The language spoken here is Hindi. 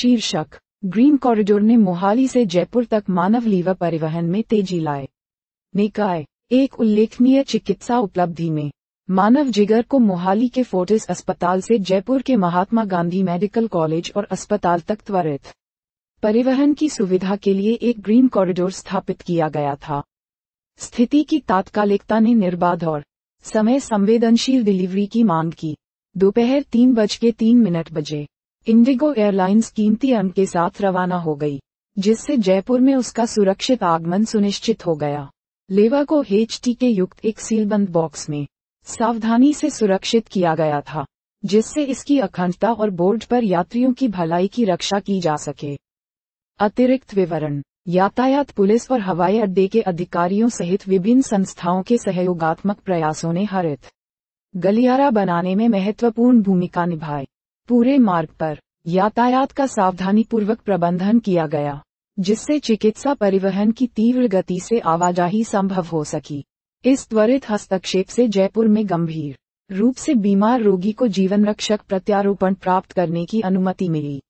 शीर्षक ग्रीन कॉरिडोर ने मोहाली से जयपुर तक मानव लीवा परिवहन में तेजी लाए निकाय एक उल्लेखनीय चिकित्सा उपलब्धि में मानव जिगर को मोहाली के फोर्टिस अस्पताल से जयपुर के महात्मा गांधी मेडिकल कॉलेज और अस्पताल तक त्वरित परिवहन की सुविधा के लिए एक ग्रीन कॉरिडोर स्थापित किया गया था स्थिति की तात्कालिकता ने निर्बाध और समय संवेदनशील डिलीवरी की मांग की दोपहर तीन बज के तीन मिनट बजे इंडिगो एयरलाइंस कीमती अंक के साथ रवाना हो गई जिससे जयपुर में उसका सुरक्षित आगमन सुनिश्चित हो गया लेवा को एच के युक्त एक सीलबंद बॉक्स में सावधानी से सुरक्षित किया गया था जिससे इसकी अखंडता और बोर्ड पर यात्रियों की भलाई की रक्षा की जा सके अतिरिक्त विवरण यातायात पुलिस और हवाई अड्डे के अधिकारियों सहित विभिन्न संस्थाओं के सहयोगात्मक प्रयासों ने हरित गलियारा बनाने में महत्वपूर्ण भूमिका निभाई पूरे मार्ग पर यातायात का सावधानी पूर्वक प्रबंधन किया गया जिससे चिकित्सा परिवहन की तीव्र गति से आवाजाही संभव हो सकी इस त्वरित हस्तक्षेप से जयपुर में गंभीर रूप से बीमार रोगी को जीवन रक्षक प्रत्यारोपण प्राप्त करने की अनुमति मिली